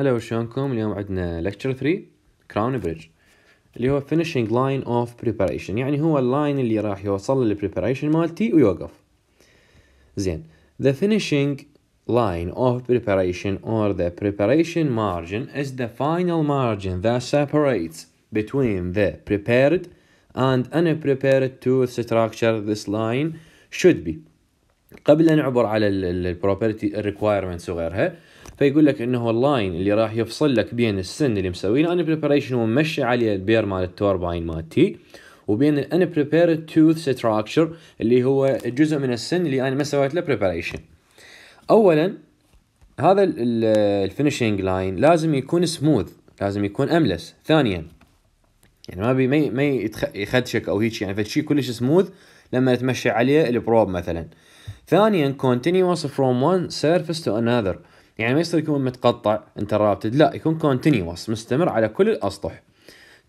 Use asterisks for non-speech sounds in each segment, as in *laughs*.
هلا وشلونكم اليوم عندنا lecture 3 crown bridge اللي هو finishing line of preparation يعني هو اللاين اللي راح يوصل preparation مالتي ويوقف زين the finishing line of preparation or the preparation margin is the final margin that separates between the prepared and unprepared tooth structure this line should be قبل أن نعبر على البروبرتي requirements وغيرها فيقول لك انه اللاين اللي راح يفصل لك بين السن اللي مسوينه ان بريبريشن ومشي عليه البير مال التورباين مالتي وبين الان بريبيرد توث ستراكشر اللي هو جزء من السن اللي انا ما سويت له بريبريشن اولا هذا الفينشينج لاين لازم يكون سموث لازم يكون املس ثانيا يعني ما بي ما ما يخدشك او هيك يعني فشي كلش سموث لما تمشي عليه البروب مثلا ثانيا continuous from one surface to another يعني ما يصير يكون متقطع interrupted لا يكون continuous مستمر على كل الأسطح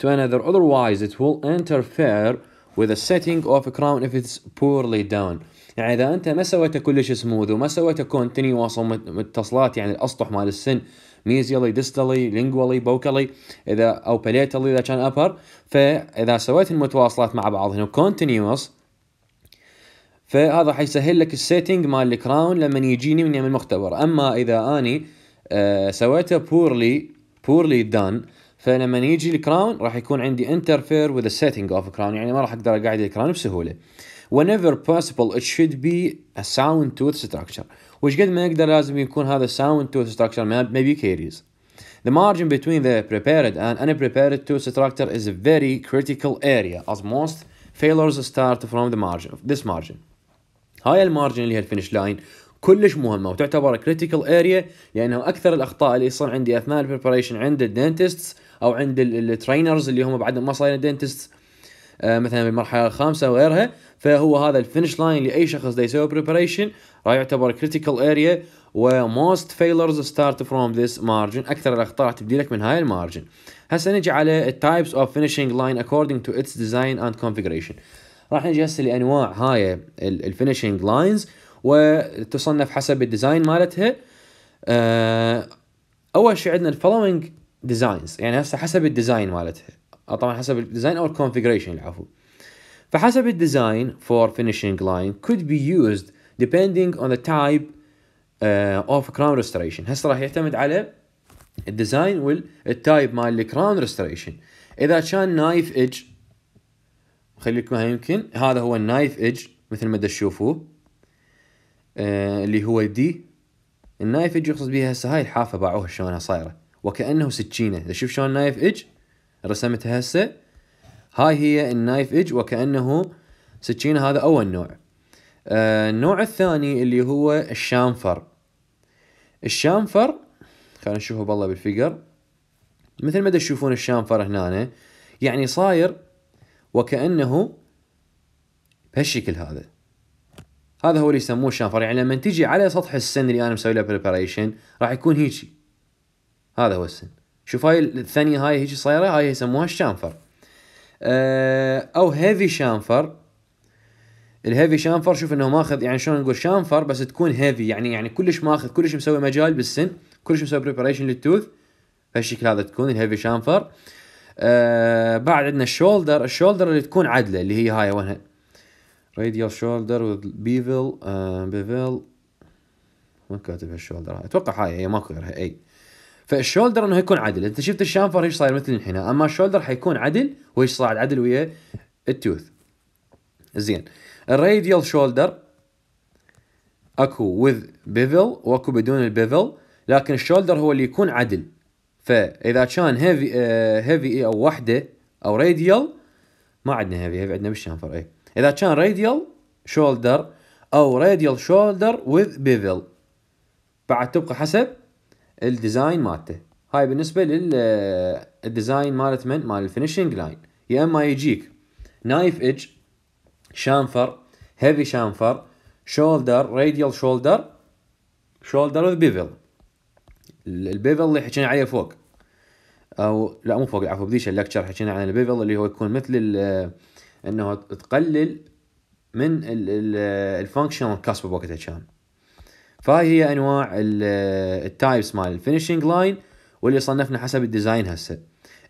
to another otherwise it will interfere with the setting of a crown if it's poorly done يعني إذا أنت ما سويته كلش سموث وما سويته continuous متصلات يعني الأسطح مال السن ميزيالي ديستالي لينجوالي بوكالي إذا أو بليتالي إذا كان أبر فإذا سويت المتواصلات مع بعض هنا continuous فهذا حيسهل لك السيتنج مال الكراون لما يجيني من المختبر اما اذا اني آه سويته بورلي بورلي دان فلما يجي الكراون راح يكون عندي انترفير وذ سيتنج اوف كراون يعني ما راح اقدر اقعد الكراون بسهوله whenever possible it should be a sound tooth structure وش قد ما يقدر لازم يكون هذا sound tooth structure maybe caries The margin between the prepared and unprepared tooth structure is a very critical area as most failures start from the margin this margin هاي المارجن اللي هي الفينش لاين كلش مهمه وتعتبر كريتيكال اريا لانه اكثر الاخطاء اللي يصير عندي اثناء البريبريشن عند الدنتستس او عند الترينرز اللي هم بعد ما صايرين دنتستس آه، مثلا بالمرحله الخامسه وغيرها فهو هذا الفينش لاين لاي شخص دا يسوي بريبريشن راح يعتبر كريتيكال اريا وموست فيلرز ستارت فروم ذيس مارجن اكثر الاخطاء راح تبدي لك من هاي المارجن هسه نجي على التايبس اوف فينيشينج لاين اكوردنج تو اتس ديزاين اند كونفيجريشن راح نجي هسه لانواع هاي الفينشينج لاينز وتصنف حسب الديزاين مالتها آه، اول شيء عندنا الفولوينج ديزاينز يعني هسه حسب الديزاين مالتها آه، طبعا حسب الديزاين او الكونفيجريشن العفو فحسب الديزاين فور فينشينج لاين كود بي يوزد ديبيندينج اون ذا تايب اوف كراون ريستوريشن هسه راح يعتمد على الديزاين والتايب مال الكراون ريستوريشن اذا كان نايف ايدج خليكم يمكن هذا هو النايف ايدج مثل ما تشوفوه آه اللي هو دي النايف ايدج يقصد بها هسه هاي الحافه باعوها شلونها صايره وكانه سكينه اذا شوف شلون النايف ايدج رسمتها هسه هاي هي النايف ايدج وكانه سكينه هذا اول نوع آه النوع الثاني اللي هو الشامفر الشامفر خلينا نشوفه بالله بالفيجر مثل ما تشوفون الشامفر هنا يعني صاير وكانه بهالشكل هذا هذا هو اللي يسموه الشانفر يعني لما تجي على سطح السن اللي انا مسوي له بريباريشن راح يكون هيجي هذا هو السن شوف هاي الثانيه هاي هيجي صايره هاي يسموها الشانفر آه، او هيفي شانفر الهيفي شانفر شوف انه ماخذ يعني شلون نقول شانفر بس تكون هيفي يعني يعني كلش ماخذ كلش مسوي مجال بالسن كلش مسوي بريباريشن للتوث بهالشكل هذا تكون الهيفي شانفر آه بعد عندنا الشولدر الشولدر اللي تكون عدله اللي هي هاي وينها راديال شولدر بيفل آه بيفل ما كاتب الشولدر هاي اتوقع هاي هي إيه، ماكو غيرها اي فالشولدر انه يكون عدل انت شفت الشامفر ايش صاير مثل الحين اما الشولدر حيكون عدل وايش صاعد عدل ويا التوث زين الراديال شولدر اكو وذ بيفل واكو بدون البيفل لكن الشولدر هو اللي يكون عدل فاذا كان هيفي آه هيفي إيه او وحده او راديال ما عندنا هيفي هيفي عندنا بالشانفر اي اذا كان راديال شولدر او راديال شولدر وذ بيفل بعد تبقى حسب الديزاين مالته هاي بالنسبه للديزاين آه، مالت من مال الفينشينج لاين يا اما يجيك نايف ايدج شانفر هيفي شانفر شولدر راديال شولدر شولدر وذ بيفل البيفل اللي حكينا عليه فوق او لا مو فوق عفوا بذيش اللكتشر حكينا عن البيفل اللي هو يكون مثل انه تقلل من الفانكشنال كاسب بوقتها كان فهاي هي انواع التايبس مال الفينشنج لاين واللي صنفنا حسب الديزاين هسه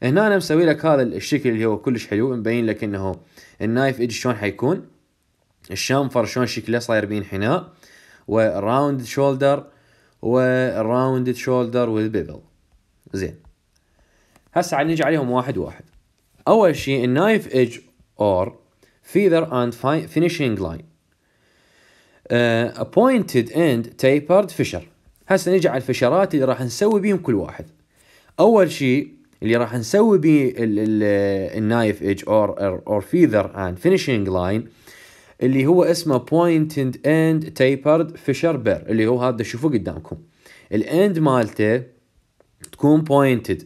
هنا انا مسوي لك هذا الشكل اللي هو كلش حلو مبين لك انه النايف ايدج شلون حيكون الشامفر شلون شكله صاير بين حناء وراوند شولدر وراوندد شولدر والبيبل زين هسه عاد نجي عليهم واحد واحد اول شيء النايف ايج اور فيذر اند finishing لاين آه، uh, a pointed end tapered fisher هسه نجي على الفشرات اللي راح نسوي بيهم كل واحد اول شيء اللي راح نسوي بيه النايف ايج اور اور فيذر اند فينيشنج لاين اللي هو اسمه pointed end tapered فيشر bear اللي هو هذا تشوفوه قدامكم الاند مالته تكون بوينتد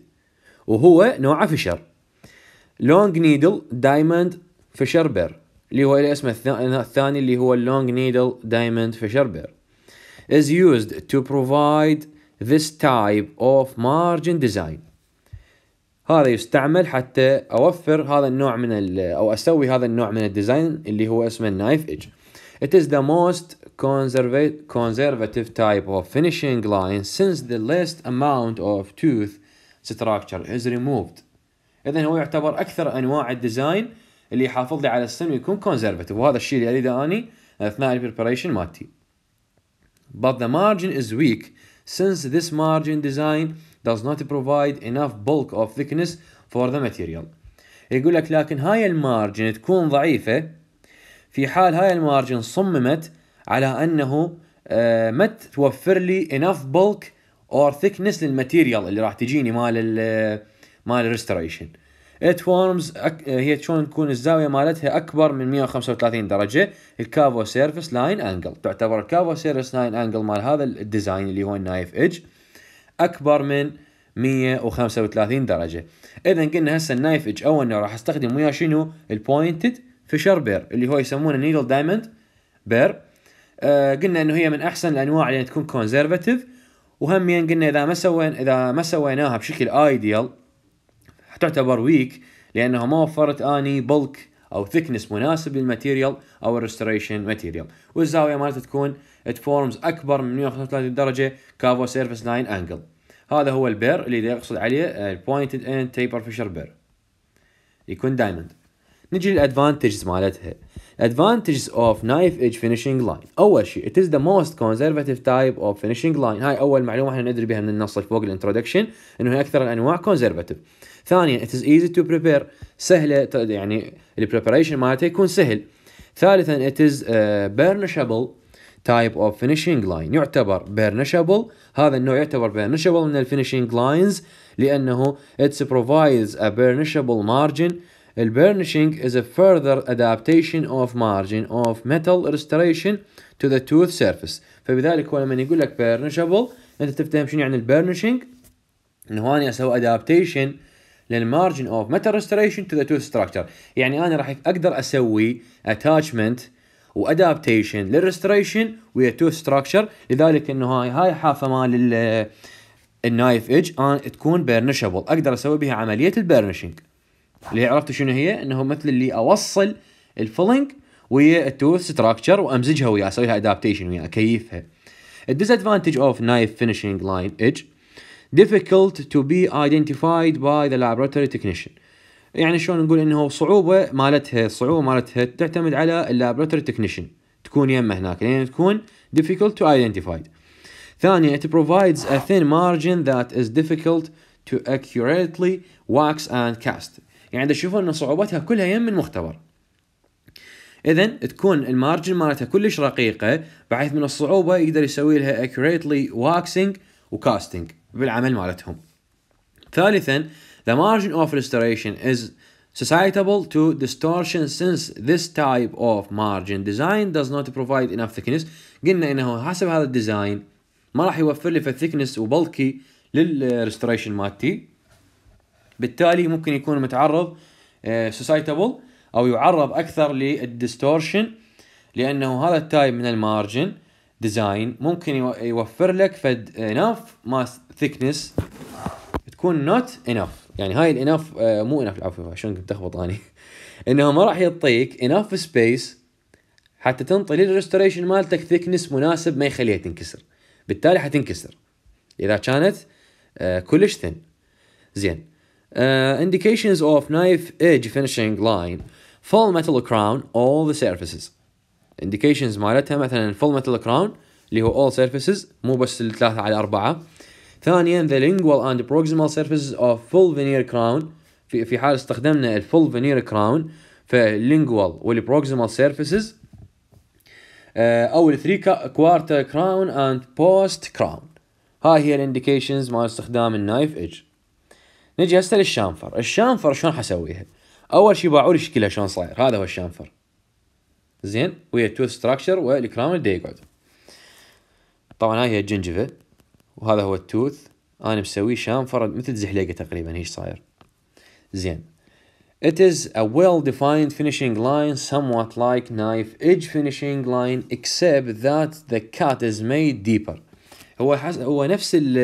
وهو نوعه فشر long needle diamond فيشر bear اللي هو له اسمه الثاني اللي هو long needle diamond فيشر bear is used to provide this type of margin design هذا يستعمل حتى اوفر هذا النوع من او اسوي هذا النوع من الديزاين اللي هو اسمه النايف ايج It is the most conservative type of finishing line since the least amount of tooth structure is removed. اذا هو يعتبر اكثر انواع الديزاين اللي يحافظ لي على السن ويكون conservative وهذا الشيء اللي اريده اني اثناء البريبريشن مالتي. But the margin is weak since this margin design does not provide enough bulk of thickness for the material يقول لك لكن هاي المارجن تكون ضعيفة في حال هاي المارجن صممت على أنه آه، ما توفر لي enough bulk or thickness للماتيريال اللي راح تجيني مال ال آه، مال الريستوريشن it forms آه، هي شلون تكون الزاويه مالتها اكبر من 135 درجه الكافو سيرفيس لاين انجل تعتبر الكافو سيرفيس لاين انجل مال هذا الديزاين اللي هو النايف ايدج اكبر من 135 درجه اذا قلنا هسه النايف اج اولنا راح استخدم وياه شنو البوينتد فيشر بير اللي هو يسمونه نيدل دايموند بير قلنا انه هي من احسن الانواع اللي تكون كونزرفتيف وهمين قلنا اذا ما سوينا اذا ما سويناها بشكل ايديال تعتبر ويك لانها ما وفرت اني بلك او ثيكنس مناسب للماتيريال او الريستوريشن ماتيريال والزاويه مالته تكون ات فورمز اكبر من 135 درجه كافو سيرفيس لاين انجل هذا هو البير اللي يقصد عليه البوينتد اند تيبر فيشر بير يكون دايموند نجي للادفانتجز مالتها Advantages of knife edge finishing line أول شيء it is the most conservative type of finishing line هاي أول معلومة احنا ندري بها من النص اللي فوق الانترودكشن إنه هي أكثر الأنواع conservative ثانيا it is easy to prepare سهلة يعني البريبريشن مالته يكون سهل ثالثا it is uh, burnishable type of finishing line يعتبر burnishable هذا النوع يعتبر burnishable من الفينشينج لاينز لانه it provides a burnishable margin البرنishing is a further adaptation of margin of metal restoration to the tooth surface فبذلك هو لما يقول لك burnishable انت تفتهم شنو يعني البرنشنج انه انا اسوي adaptation للمارجن اوف metal restoration to the tooth structure يعني انا راح اقدر اسوي attachment وادابتيشن للريستريشن ويا توث ستراكشر لذلك انه هاي هاي حافه مال النايف ايدج تكون بيرنشبل اقدر اسوي بها عمليه البيرنشنج اللي عرفتوا شنو هي انه مثل اللي اوصل الفلينج ويا التوث ستراكشر وامزجها وياه اسوي لها ادابتيشن وياه اكيفها ادفانتج اوف نايف فينشينج لاين ايدج difficult to be identified by the laboratory technician يعني شلون نقول انه صعوبه مالتها الصعوبه مالتها تعتمد على اللابراتوري تكنيشن تكون يمه هناك لان تكون difficult to identify ثانيا it provides a thin margin that is difficult to accurately wax and cast يعني تشوفون ان صعوبتها كلها يم من مختبر اذا تكون المارجن مالتها كلش رقيقه بحيث من الصعوبه يقدر يسوي لها accurately واكسنج وكاستنج بالعمل مالتهم ثالثا the margin of restoration is susceptible to distortion since this type of margin design does not provide enough thickness قلنا انه حسب هذا الديزاين ما راح يوفر لي في الثيكنس وبلكي للريستوريشن مالتي بالتالي ممكن يكون متعرض سوسايتابل آه، او يعرض اكثر للديستورشن لانه هذا التايب من المارجن ديزاين ممكن يوفر لك فد اناف ماس ثيكنس تكون نوت اناف يعني هاي الاناف آه، مو اناف العفو شلون كنت اخبط اني *laughs* انه ما راح يعطيك اناف سبيس حتى تنطي للريستوريشن مالتك ثيكنس مناسب ما يخليها تنكسر بالتالي حتنكسر اذا كانت آه، كلش ثن زين Uh, indications of knife edge finishing line full metal crown all the surfaces indications مالتها مثلا full metal crown اللي هو all surfaces مو بس الثلاثة على الأربعة ثانيا the lingual and proximal surfaces of full veneer crown في في حال استخدمنا الفول veneer crown فاللينجوال والبروكسيمال سيرفيسز او الثري كوارتر كراون اند بوست كراون هاي هي الانديكيشنز مال استخدام النايف ايدج نجي هسه للشانفر الشانفر شلون حسويها اول شيء باعوا لي شكلها شلون صاير هذا هو الشانفر زين ويا التوث ستراكشر والكرام اللي يقعد طبعا هاي هي الجنجفه وهذا هو التوث انا مسوي شانفر مثل زحليقه تقريبا هيش صاير زين It is a well-defined finishing line, somewhat like knife edge finishing line, except that the cut is made deeper. هو حس... هو نفس ال...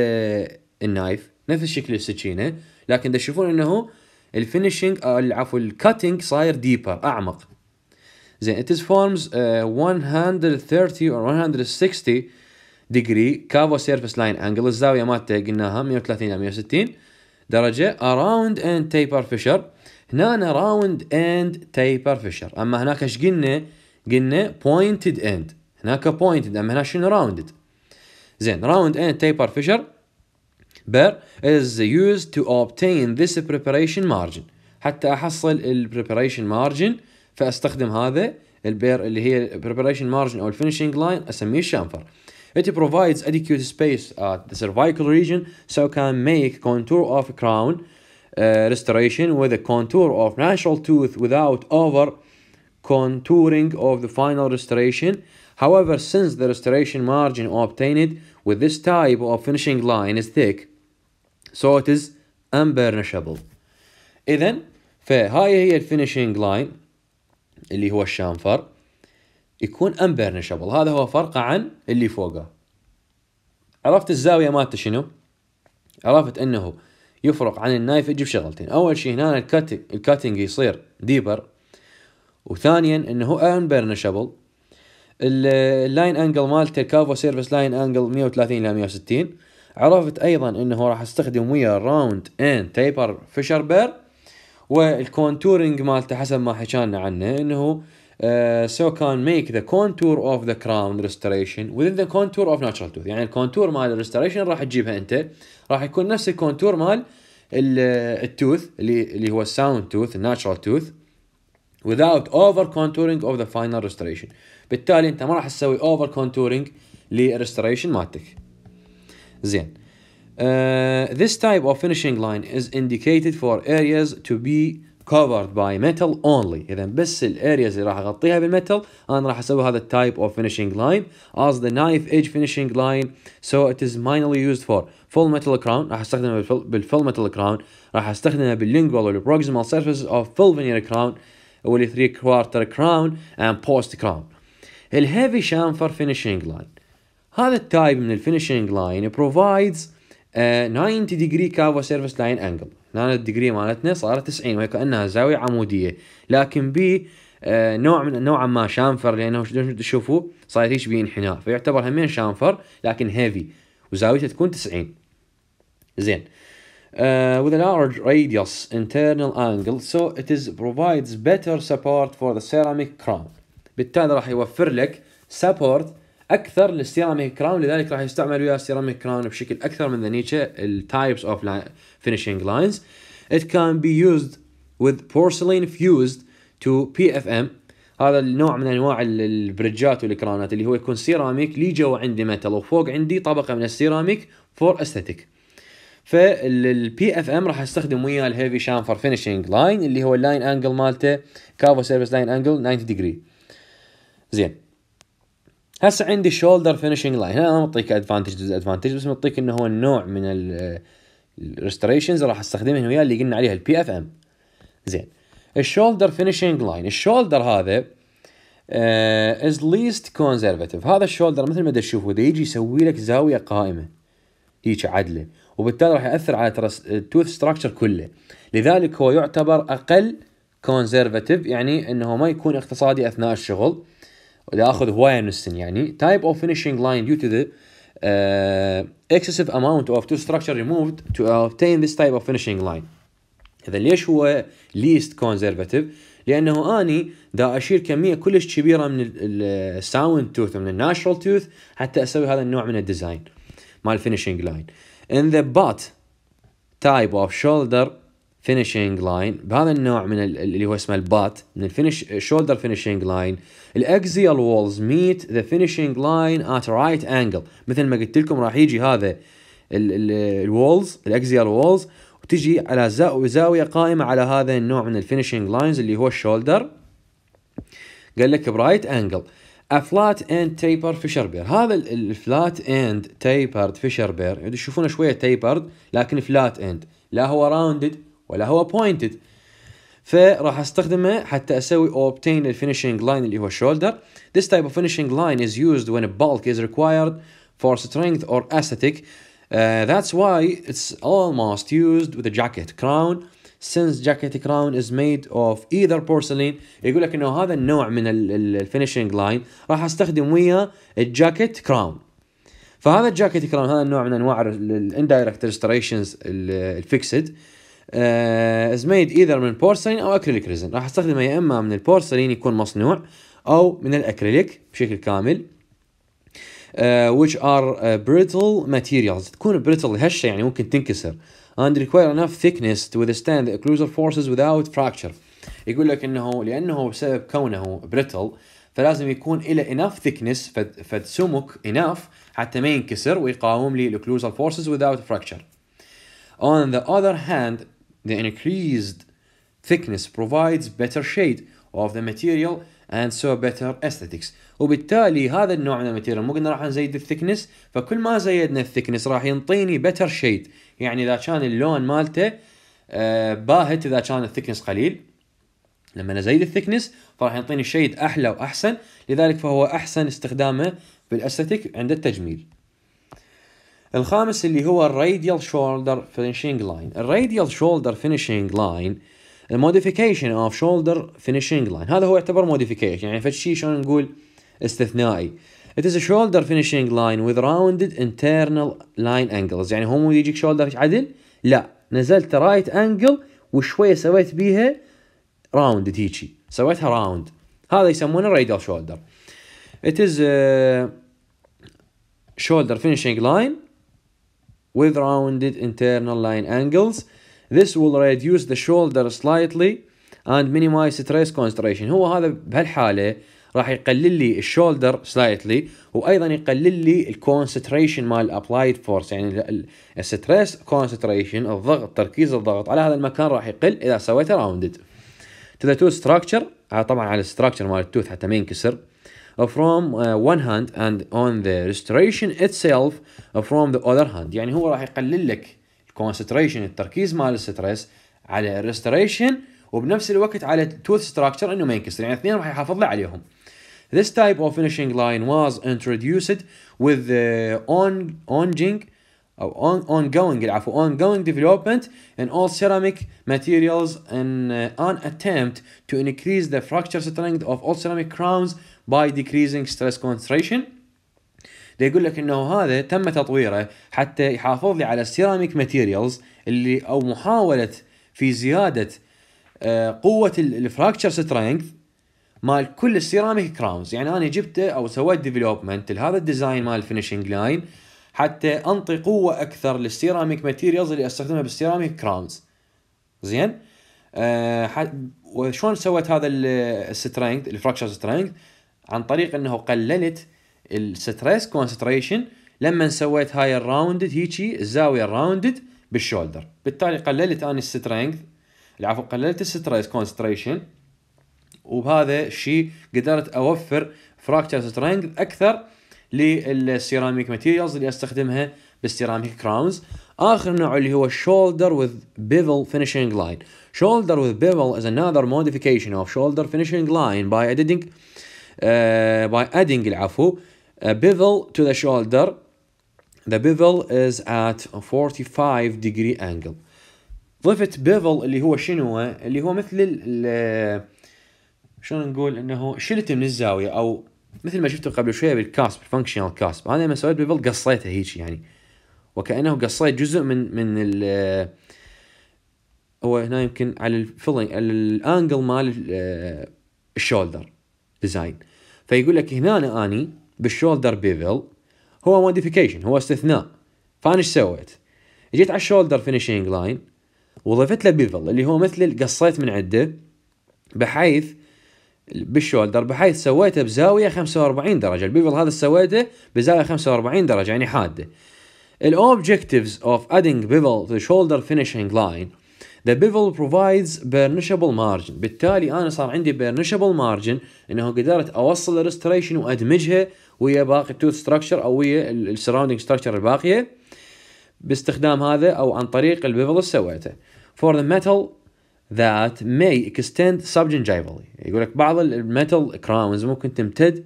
النايف نفس شكل السكينة لكن تشوفون انه او آه، عفوا الكاتينج صاير ديبر اعمق زين it forms آه، uh, 130 or 160 degree cavo surface line angle الزاويه مالته قلناها 130 الى 160 درجه around and taper fissure هنا راوند اند تايبر فيشر اما هناك ايش قلنا؟ قلنا بوينتد اند هناك بوينتد اما هنا شنو راوندد زين راوند اند تايبر فيشر but is used to obtain this preparation margin حتى أحصل ال preparation margin فأستخدم هذا البير اللي هي preparation margin أو finishing line أسميه chamfer It provides adequate space at the cervical region so can make contour of crown uh, restoration with a contour of natural tooth without over contouring of the final restoration. However, since the restoration margin obtained with this type of finishing line is thick, So it is unburnishable. إذا فهاي هي الفينشينج لاين اللي هو الشامفر يكون unburnishable هذا هو فرقه عن اللي فوقه عرفت الزاوية مالته شنو؟ عرفت انه يفرق عن النايف اجي بشغلتين، اول شيء هنا الكاتنج الكاتنج يصير ديبر وثانيا انه هو انبرنشبل اللاين انجل مالته الكافو سيرفيس لاين انجل 130 الى 160 عرفت ايضا انه راح استخدم ويا راوند ان تيبر فيشر بير والكونتورنج مالته حسب ما حكينا عنه انه سو كان ميك ذا كونتور اوف ذا كراون ريستوريشن restoration ذا كونتور اوف ناتشرال توث يعني الكونتور مال الريستوريشن راح تجيبها انت راح يكون نفس الكونتور مال آه، التوث اللي اللي هو الساوند توث الناتشرال توث without over contouring of the final restoration بالتالي انت ما راح تسوي over contouring للريستوريشن مالتك زين Uh, this type of finishing line is indicated for areas to be covered by metal only اذا بس areas اللي راح اغطيها بالميتال انا راح اسوي هذا type of finishing line as the knife edge finishing line so it is mainly used for full metal crown راح استخدمه full metal crown راح استخدمه or proximal surfaces of full veneer crown واللي 3 quarter crown and post crown heavy chamfer finishing line. هذا التايب من الفينشينج لاين بروفايدز 90 ديجري كافو سيرفيس لاين انجل هنا الديجري مالتنا صارت 90 وهي كانها زاويه عموديه لكن ب آه، نوع من نوعا ما شامفر لانه تشوفوا صاير هيك بانحناء انحناء فيعتبر همين شامفر لكن هيفي وزاويته تكون 90 زين Uh, with a large radius internal angle so it is provides better support for the ceramic crown بالتالي راح يوفر لك support اكثر للسيراميك كراون لذلك راح يستعمل وياه السيراميك كراون بشكل اكثر من نيتشه التايبس اوف لاينز ات كان بي يوزد وذ بورسلين فيوزد تو بي اف ام هذا النوع من انواع البرجات والكرانات اللي هو يكون سيراميك لي جوا عندي متل وفوق عندي طبقه من السيراميك فور استاتيك فالبي اف ام راح استخدم وياه الهيفي شامفر فينشينج لاين اللي هو اللاين انجل مالته كافو سيرفيس لاين انجل 90 ديجري زين هسه عندي شولدر فينشنج لاين هنا انا اعطيك ادفانتج ديز ادفانتج بس معطيك انه هو النوع من الريستريشنز راح استخدمه وياه اللي قلنا عليها البي اف ام زين الشولدر فينشنج لاين الشولدر هذا از ليست كونزرفاتيف هذا الشولدر مثل ما تشوفوا يجي يسوي لك زاويه قائمه هيك عدله وبالتالي راح ياثر على التوث ستراكشر كله لذلك هو يعتبر اقل كونزرفاتيف يعني انه ما يكون اقتصادي اثناء الشغل وده اخذ هوايه من السن يعني type of finishing line due to the uh, excessive amount of tooth structure removed to obtain this type of finishing line اذا ليش هو least conservative لانه اني دا اشيل كميه كلش كبيره من الساوند توث من الناشرال توث حتى اسوي هذا النوع من الديزاين مال الفينشنج لاين in the butt type of shoulder فينيشنج لاين بهذا النوع من اللي هو اسمه البات من الفينش شولدر فينيشنج لاين الاكزيال وولز ميت ذا فينيشنج لاين ات رايت انجل مثل ما قلت لكم راح يجي هذا الوولز الاكزيال وولز وتجي على زاويه قائمه على هذا النوع من الفينيشنج لاينز اللي هو الشولدر قال لك برايت انجل افلات اند tapered فيشر بير هذا الفلات اند تايبرد فيشر بير تشوفونه شويه تايبرد لكن فلات اند لا هو راوندد ولا هو pointed فراح استخدمه حتى اسوي obtain الفينيشنج لاين اللي هو الشولدر this type of finishing line is used when a bulk is required for strength or aesthetic uh, that's why it's almost used with a jacket crown since jacket crown is made of either porcelain يقول لك انه هذا النوع من الفينيشنج لاين راح استخدم وياه الجاكيت كراون فهذا الجاكيت كراون هذا النوع من انواع الاندايركت ريستريشنز الفيكسد از ميد ايذر من بورسلين او اكريليك ريزن راح استخدمه يا اما من البورسلين يكون مصنوع او من الاكريليك بشكل كامل uh, which are uh, brittle materials تكون brittle هشه يعني ممكن تنكسر and require enough thickness to withstand the occlusal forces without fracture يقول لك انه لانه بسبب كونه brittle فلازم يكون له enough thickness فد, فد سمك enough حتى ما ينكسر ويقاوم لي الاوكلوزال forces without fracture On the other hand, the increased thickness provides better shade of the material and so better aesthetics وبالتالي هذا النوع من الماتيريال مو قلنا راح نزيد الثكنس فكل ما زيدنا الثكنس راح ينطيني بيتر شيد يعني اذا كان اللون مالته آه، باهت اذا كان الثكنس قليل لما نزيد الثكنس فراح يعطيني شيد احلى واحسن لذلك فهو احسن استخدامه بالاستيتيك عند التجميل الخامس اللي هو الراديال شولدر فينشينج لاين الراديال شولدر فينشينج لاين الموديفيكيشن اوف شولدر فينشينج لاين هذا هو يعتبر موديفيكيشن يعني فد شيء شلون نقول استثنائي It is a shoulder finishing line with rounded internal line angles يعني هو مو يجيك شولدر عدل لا نزلت رايت انجل وشويه سويت بيها راوند هيجي سويتها راوند هذا يسمونه radial شولدر It is a shoulder finishing line with rounded internal line angles this will reduce the shoulder slightly and minimize stress concentration هو هذا بهالحالة راح يقلل لي الشولدر سلايتلي وايضا يقلل لي الكونسنتريشن مال الابلايد فورس يعني الستريس كونسنتريشن الضغط تركيز الضغط على هذا المكان راح يقل اذا سويته راوندد تو ذا توث ستراكشر طبعا على الستراكشر مال التوث حتى ما ينكسر Uh, from uh, one hand and on the restoration itself uh, from the other hand يعني هو راح يقلل لك الكونسنتريشن التركيز مال الستريس على restoration وبنفس الوقت على tooth structure انه ما ينكسر يعني اثنين راح يحافظ له عليهم This type of finishing line was introduced with the on onging or on, ongoing العفو ongoing development in all ceramic materials in uh, an attempt to increase the fracture strength of all ceramic crowns باي decreasing ستريس concentration يقول لك انه هذا تم تطويره حتى يحافظ لي على السيراميك ماتيريالز اللي او محاوله في زياده آه، قوه الفراكشر سترينث مال كل السيراميك كراونز يعني انا جبته او سويت ديفلوبمنت لهذا الديزاين مال الفينشنج لاين حتى انطي قوه اكثر للسيراميك ماتيريالز اللي استخدمها بالسيراميك كراونز زين أه وشلون سويت هذا السترينث الفراكشر سترينث عن طريق انه قللت الستريس كونستريشن لما سويت هاي الراوندد هيجي الزاويه الراوندد بالشولدر بالتالي قللت اني السترينث العفو قللت الستريس كونستريشن وبهذا الشيء قدرت اوفر فراكتشر سترينث اكثر للسيراميك ماتيريالز اللي استخدمها بالسيراميك كراونز اخر نوع اللي هو شولدر وذ بيفل فينيشينج لاين شولدر وذ بيفل از انذر موديفيكيشن اوف شولدر فينيشينج لاين باي اديتنج Uh, by adding العفو a uh, bevel to the shoulder the bevel is at 45 degree angle ضفت bevel اللي هو شنو اللي هو مثل شلون نقول انه شلته من الزاويه او مثل ما شفتوا قبل شويه بالكاسب الفانكشنال كاسب انا لما سويت بيفل قصيته هيك يعني وكانه قصيت جزء من من ال هو هنا يمكن على الفيلينج الانجل مال uh, الشولدر ديزاين فيقول لك هنا أنا اني بالشولدر بيفل هو موديفيكيشن هو استثناء فانا ايش سويت؟ جيت على الشولدر فينيشنج لاين وضفت له بيفل اللي هو مثل قصيت من عنده بحيث بالشولدر بحيث سويته بزاويه 45 درجه البيفل هذا سويته بزاويه 45 درجه يعني حاده الاوبجكتيفز اوف ادينج بيفل تو شولدر فينيشنج لاين The bevel provides burnishable margin بالتالي انا صار عندي burnishable margin انه قدرت اوصل الريستريشن وادمجها ويا باقي التوث ستراكشر او ويا السراوندينج ستراكشر الباقيه باستخدام هذا او عن طريق البيفل اللي سويته. For the metal that may extend subgingivally يقول لك بعض الميتال كراونز ممكن تمتد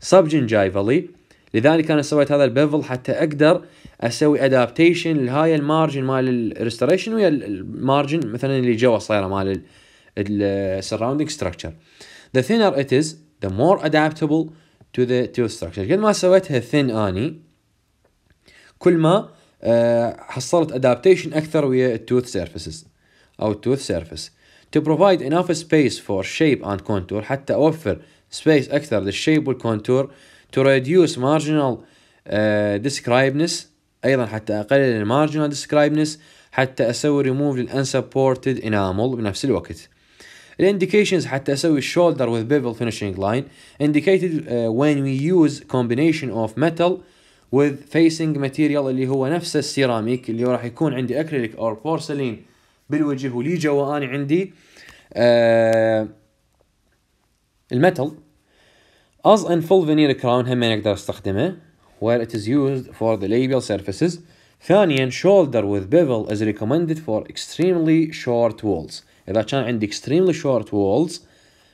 subgingivally لذلك انا سويت هذا البيفل حتى اقدر اسوي ادابتيشن لهاي المارجن مال الريستوريشن ويا المارجن مثلا اللي جوا صايره مال السراوندينج ستراكشر the thinner it is the more adaptable to the to structure قد ما سويتها thin اني كل ما آه، حصلت ادابتيشن اكثر ويا التوث سيرفيسز او التوث سيرفيس to provide enough space for shape and contour حتى اوفر space اكثر للشيب والكونتور to reduce marginal uh, describeness ايضا حتى اقلل المارجنال describeness حتى اسوي ريموف للانسبورتد انامل بنفس الوقت الانديكيشنز حتى اسوي الشولدر with bevel finishing line indicated uh, when we use combination of metal with facing material اللي هو نفس السيراميك اللي راح يكون عندي اكريليك او بورسلين بالوجه ولي جواني عندي uh, المتل As in full veneer crown هم أقدر استخدمه where it is used for the labial surfaces. ثانيا shoulder with bevel is recommended for extremely short walls. إذا كان عندي extremely short walls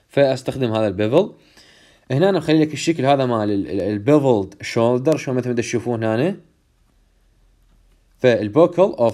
فاستخدم هذا البيفل. هنا انا مخلي لك الشكل هذا مال البيفلد شولدر شو مثل ما تشوفون هنا. فالبوكل اوف